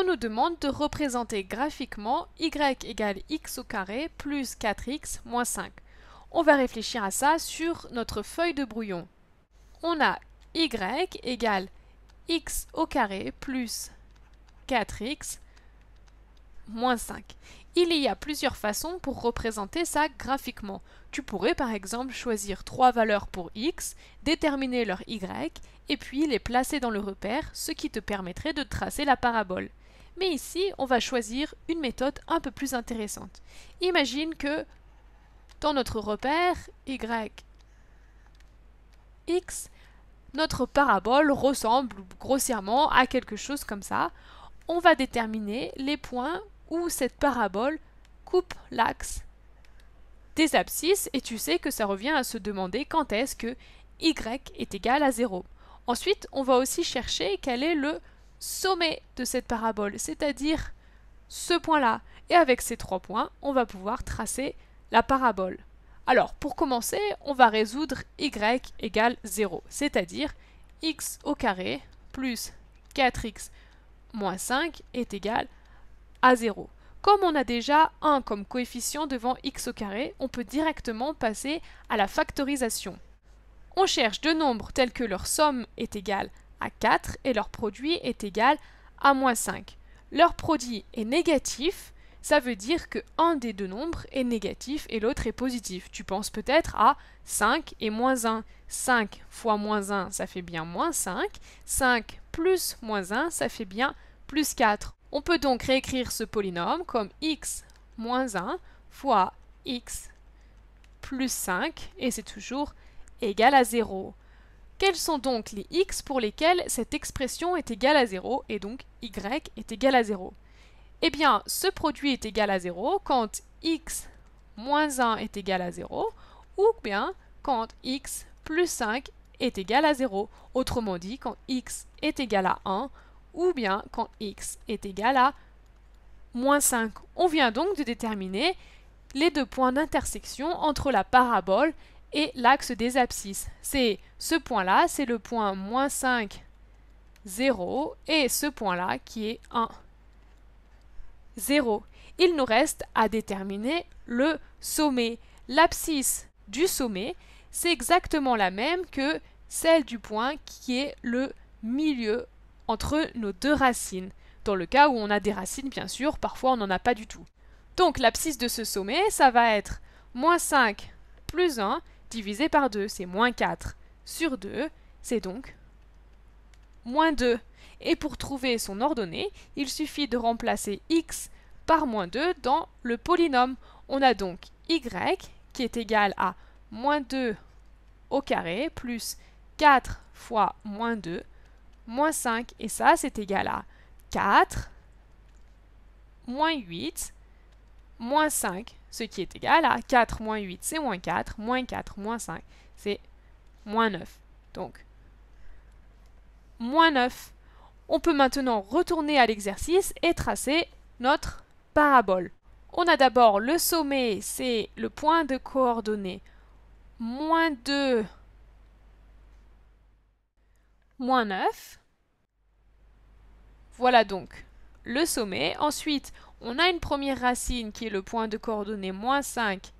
on nous demande de représenter graphiquement y égale x au carré plus 4x moins 5. On va réfléchir à ça sur notre feuille de brouillon. On a y égale x au carré plus 4x moins 5. Il y a plusieurs façons pour représenter ça graphiquement. Tu pourrais par exemple choisir trois valeurs pour x, déterminer leur y, et puis les placer dans le repère, ce qui te permettrait de tracer la parabole. Mais ici, on va choisir une méthode un peu plus intéressante. Imagine que dans notre repère y, x, notre parabole ressemble grossièrement à quelque chose comme ça. On va déterminer les points où cette parabole coupe l'axe des abscisses et tu sais que ça revient à se demander quand est-ce que y est égal à 0. Ensuite, on va aussi chercher quel est le sommet de cette parabole, c'est-à-dire ce point-là. Et avec ces trois points, on va pouvoir tracer la parabole. Alors, pour commencer, on va résoudre y égale 0, c'est-à-dire x au carré plus 4x moins 5 est égal à 0. Comme on a déjà 1 comme coefficient devant x au carré, on peut directement passer à la factorisation. On cherche deux nombres tels que leur somme est égale à 4 et leur produit est égal à moins 5. Leur produit est négatif, ça veut dire que un des deux nombres est négatif et l'autre est positif. Tu penses peut-être à 5 et moins 1. 5 fois moins 1, ça fait bien moins 5. 5 plus moins 1, ça fait bien plus 4. On peut donc réécrire ce polynôme comme x moins 1 fois x plus 5 et c'est toujours égal à 0. Quels sont donc les x pour lesquels cette expression est égale à 0 et donc y est égal à 0 Eh bien, ce produit est égal à 0 quand x moins 1 est égal à 0 ou bien quand x plus 5 est égal à 0. Autrement dit, quand x est égal à 1 ou bien quand x est égal à moins 5. On vient donc de déterminer les deux points d'intersection entre la parabole et l'axe des abscisses. C'est ce point-là, c'est le point moins 5, 0, et ce point-là qui est 1, 0. Il nous reste à déterminer le sommet. L'abscisse du sommet, c'est exactement la même que celle du point qui est le milieu entre nos deux racines. Dans le cas où on a des racines, bien sûr, parfois on n'en a pas du tout. Donc l'abscisse de ce sommet, ça va être moins 5 plus 1 divisé par 2, c'est moins 4 sur 2, c'est donc moins 2. Et pour trouver son ordonnée, il suffit de remplacer x par moins 2 dans le polynôme. On a donc y qui est égal à moins 2 au carré plus 4 fois moins 2 moins 5. Et ça, c'est égal à 4 moins 8 moins 5 ce qui est égal à 4 moins 8, c'est moins 4, moins 4, moins 5, c'est moins 9. Donc, moins 9. On peut maintenant retourner à l'exercice et tracer notre parabole. On a d'abord le sommet, c'est le point de coordonnées moins 2, moins 9. Voilà donc le sommet. Ensuite, on a une première racine qui est le point de coordonnées moins 5,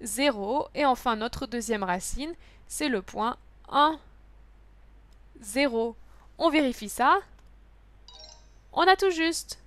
0. Et enfin, notre deuxième racine, c'est le point 1, 0. On vérifie ça. On a tout juste.